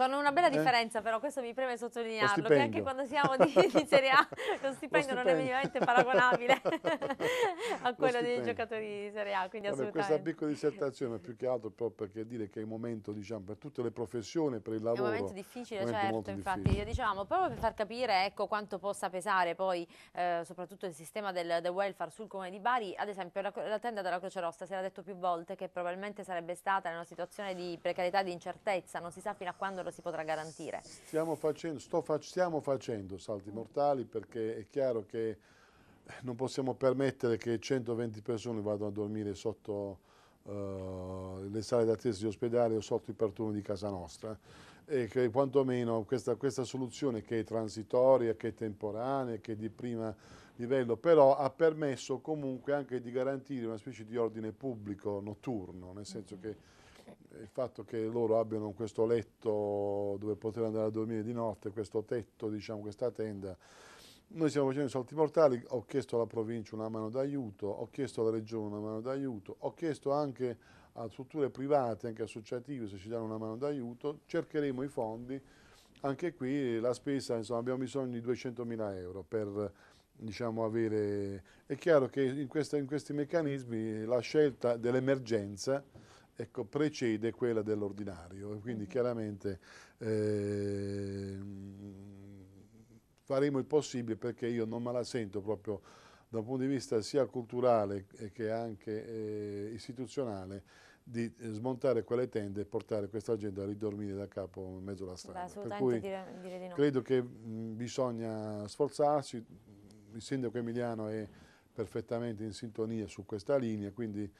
Con una bella eh? differenza però, questo mi preme sottolinearlo, che anche quando siamo di, di Serie A lo stipendio non è minimamente paragonabile a quello dei giocatori di Serie A, quindi Vabbè, assolutamente. Questa piccola dissertazione più che altro proprio perché dire che è un momento diciamo, per tutte le professioni, per il lavoro. È un momento difficile, un momento certo, infatti, difficile. diciamo, proprio per far capire ecco, quanto possa pesare poi eh, soprattutto il sistema del, del, welfare sul comune di Bari, ad esempio la, la tenda della Croce Rossa si era detto più volte che probabilmente sarebbe stata in una situazione di precarietà e di incertezza, non si sa fino a quando lo quanto si potrà garantire? Stiamo facendo, fac stiamo facendo salti mortali perché è chiaro che non possiamo permettere che 120 persone vadano a dormire sotto Uh, le sale d'attesa di ospedale o sotto i pertuni di casa nostra e che quantomeno questa, questa, soluzione che è transitoria, che è temporanea, che è di prima livello, però ha permesso comunque anche di garantire una specie di ordine pubblico notturno, nel senso mm-hmm. che il fatto che loro abbiano questo letto dove poter andare a dormire di notte, questo tetto, diciamo, questa tenda. Noi stiamo facendo i salti mortali, ho chiesto alla provincia una mano d'aiuto, ho chiesto alla regione una mano d'aiuto, ho chiesto anche a strutture private, anche associative, se ci danno una mano d'aiuto, cercheremo i fondi. Anche qui la spesa, insomma, abbiamo bisogno di 200.000 euro per diciamo, avere... È chiaro che in, questa, in questi meccanismi la scelta dell'emergenza ecco, precede quella dell'ordinario. Quindi mhm. chiaramente eh, faremo il possibile perché io non me la sento proprio da un punto di vista sia culturale che anche eh, istituzionale di eh, smontare quelle tende e portare questa gente a ridormire da capo in mezzo alla strada. Beh, per cui dire, dire di no. credo che mh, mm, bisogna sforzarsi, il sindaco Emiliano è perfettamente in sintonia su questa linea, quindi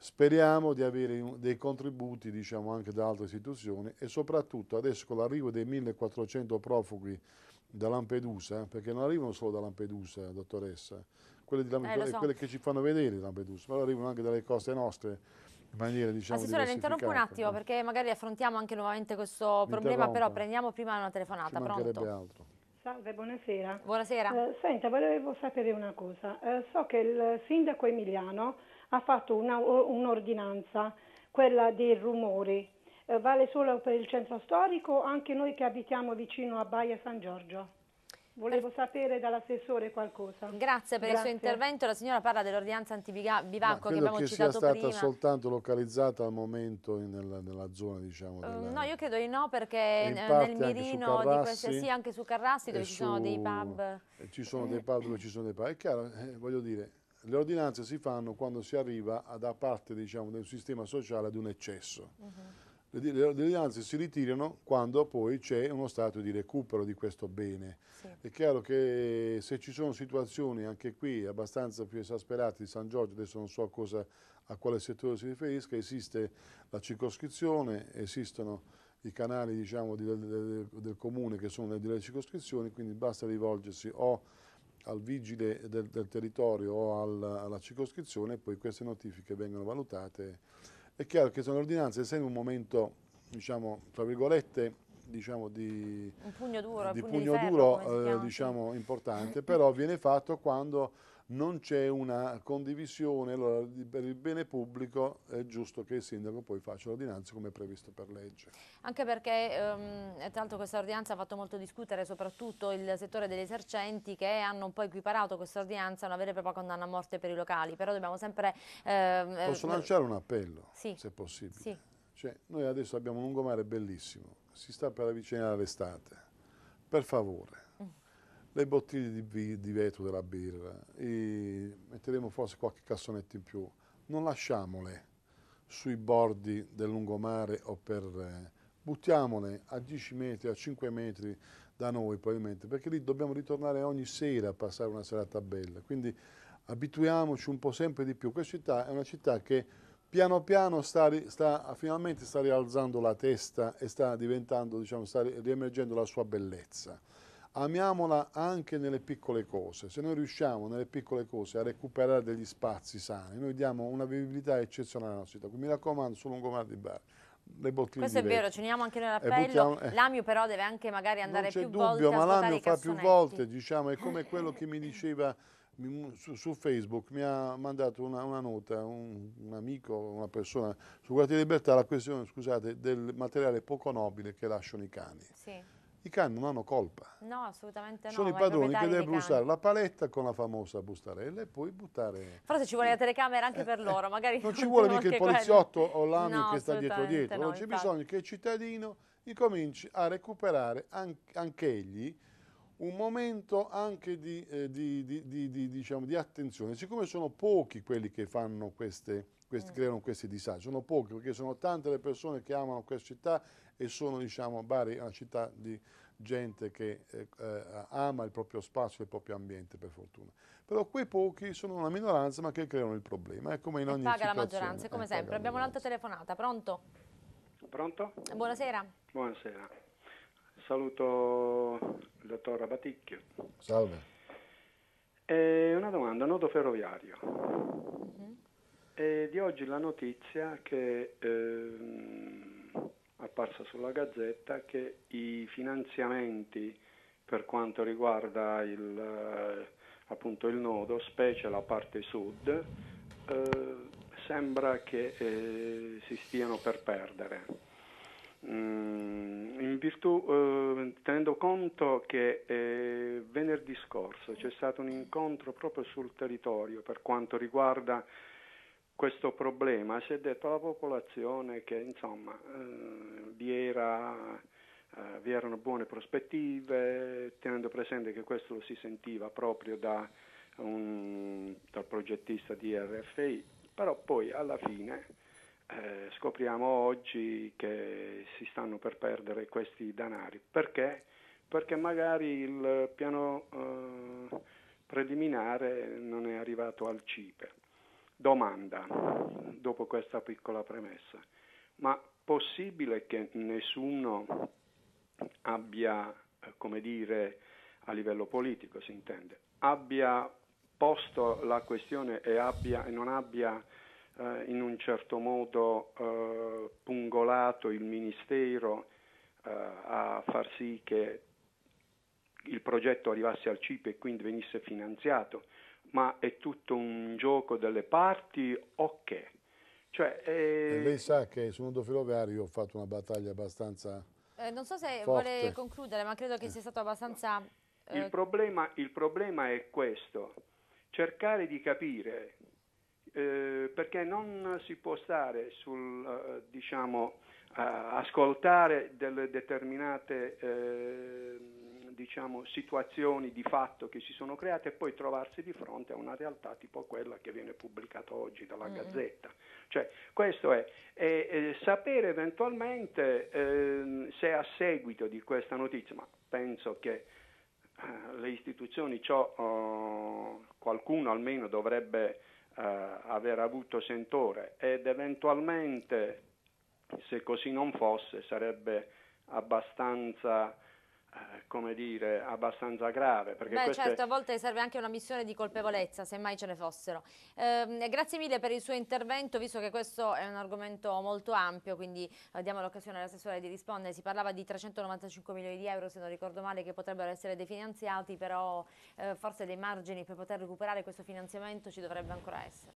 Speriamo di avere dei contributi diciamo, anche da altre istituzioni e soprattutto adesso con l'arrivo dei 1400 profughi da Lampedusa, perché non arrivano solo da Lampedusa, dottoressa, quelle, di Lampedusa, eh, so. quelle che ci fanno vedere Lampedusa, ma arrivano anche dalle coste nostre in maniera diciamo Assessore le interrompo un attimo perché magari affrontiamo anche nuovamente questo problema, però prendiamo prima una telefonata, Ci pronto? Altro. Salve, buonasera. Buonasera. Eh, senta, volevo sapere una cosa. Eh, so che il sindaco Emiliano ha fatto una, un'ordinanza, quella dei rumori. Eh, vale solo per il centro storico, anche noi che abitiamo vicino a Baia San Giorgio. Volevo sapere dall'assessore qualcosa. Grazie per Grazie. il suo intervento. La signora parla dell'ordinanza antibivacco che abbiamo che citato prima. Credo sia stata soltanto localizzata al momento in, nella, nella, zona, diciamo. Mm, della... no, io credo di no perché eh, nel mirino Carrassi, di queste, sì, anche su Carrassi dove ci sono dei pub. Ci sono dei pub dove ci sono dei pub. È chiaro, eh, voglio dire, le ordinanze si fanno quando si arriva a, da parte diciamo, del sistema sociale ad un eccesso. Uh mhm. -huh. le, le, ordinanze si ritirano quando poi c'è uno stato di recupero di questo bene. Sì. È chiaro che se ci sono situazioni anche qui abbastanza più esasperate di San Giorgio, adesso non so cosa, a quale settore si riferisca, esiste la circoscrizione, esistono i canali diciamo, di, del, del, del comune che sono delle circoscrizioni, quindi basta rivolgersi o al vigile del, del territorio o alla, alla circoscrizione e poi queste notifiche vengono valutate. È chiaro che sono ordinanze, essendo un momento, diciamo, tra virgolette, diciamo, di, un pugno duro, di, pugno di ferro, duro eh, diciamo, importante, però viene fatto quando non c'è una condivisione, allora per il bene pubblico è giusto che il sindaco poi faccia l'ordinanza come previsto per legge. Anche perché ehm, tra l'altro questa ordinanza ha fatto molto discutere soprattutto il settore degli esercenti che hanno un po' equiparato questa ordinanza a una vera e propria condanna a morte per i locali, però dobbiamo sempre... Ehm, ehm Posso eh, lanciare un appello, sì. se possibile? Sì. Cioè, noi adesso abbiamo un lungomare bellissimo, si sta per avvicinare l'estate, per favore le bottiglie di, di vetro della birra, metteremo forse qualche cassonetto in più, non lasciamole sui bordi del lungomare o per... Eh, buttiamole a 10 metri, a 5 metri da noi probabilmente, perché lì dobbiamo ritornare ogni sera a passare una serata bella, quindi abituiamoci un po' sempre di più. Questa città è una città che piano piano sta, sta, finalmente sta rialzando la testa e sta diventando, diciamo, sta riemergendo la sua bellezza amiamola anche nelle piccole cose. Se noi riusciamo nelle piccole cose a recuperare degli spazi sani, noi diamo una vivibilità eccezionale alla nostra città. Quindi mi raccomando, sul lungomare di bar. Le bottiglie Questo è vero, vecchi. ceniamo anche nell'appello. Eh, L'amio però deve anche magari andare più dubbio, volte dubbio, ma l'amio fa più volte, diciamo, è come quello che mi diceva su, su, Facebook mi ha mandato una, una nota, un, un, amico, una persona su Guardia di Libertà, la questione, scusate, del materiale poco nobile che lasciano i cani. Sì. I can non hanno colpa. No, assolutamente Sono no. Sono i padroni che devono usare la paletta con la famosa bustarella e poi buttare... Forse ci vuole la telecamera anche eh, per eh, loro, magari... Non ci vuole mica il poliziotto quello. o l'amio no, che sta dietro dietro, no, non c'è bisogno che il cittadino incominci a recuperare anche egli un momento anche di, eh, di, di, diciamo, di, attenzione. Siccome sono pochi quelli che fanno queste, questi, mm. creano questi disagi, sono pochi perché sono tante le persone che amano questa città e sono, diciamo, Bari una città di gente che eh, eh, ama il proprio spazio e il proprio ambiente, per fortuna. Però quei pochi sono una minoranza ma che creano il problema. È come in e ogni paga la maggioranza, eh, come sempre. Abbiamo un'altra telefonata. Pronto? Pronto? Buonasera. Buonasera. Saluto il dottor Abaticchio. Salve. E una domanda, nodo ferroviario. Mm-hmm. È di oggi la notizia che ehm, apparsa sulla gazzetta che i finanziamenti per quanto riguarda il, eh, appunto il nodo, specie la parte sud, eh, sembra che eh, si stiano per perdere. Mm, in virtù, eh, tenendo conto che eh, venerdì scorso c'è stato un incontro proprio sul territorio per quanto riguarda questo problema, si è detto alla popolazione che insomma, eh, vi, era, eh, vi, erano buone prospettive, tenendo presente che questo lo si sentiva proprio da un, dal progettista di RFI, però poi alla fine eh, scopriamo oggi che si stanno per perdere questi danari. Perché? Perché magari il piano eh, preliminare non è arrivato al CIPE. Domanda, dopo questa piccola premessa, ma possibile che nessuno abbia, eh, come dire, a livello politico si intende, abbia posto la questione e, abbia, e non abbia eh, in un certo modo eh, pungolato il Ministero eh, a far sì che il progetto arrivasse al CIP e quindi venisse finanziato, ma è tutto un gioco delle parti o che? Cioè, eh... Lei sa che sul mondo ferroviario ho fatto una battaglia abbastanza eh, Non so se forte. vuole concludere, ma credo che sia stato abbastanza... Eh... Il, problema, il problema è questo, cercare di capire eh, perché non si può stare sul, eh, diciamo, ascoltare delle determinate ehm, diciamo, situazioni di fatto che si sono create e poi trovarsi di fronte a una realtà tipo quella che viene pubblicata oggi dalla mm. Gazzetta. Cioè, questo è, e, e sapere eventualmente eh, se a seguito di questa notizia, ma penso che eh, le istituzioni ciò, oh, qualcuno almeno dovrebbe eh, aver avuto sentore ed eventualmente, se così non fosse, sarebbe abbastanza eh, come dire, abbastanza grave. Perché Beh, queste... certo, a volte serve anche una missione di colpevolezza, se mai ce ne fossero. Eh, grazie mille per il suo intervento, visto che questo è un argomento molto ampio, quindi eh, diamo l'occasione all'assessore di rispondere. Si parlava di 395 milioni di euro, se non ricordo male, che potrebbero essere definanziati, però eh, forse dei margini per poter recuperare questo finanziamento ci dovrebbe ancora essere.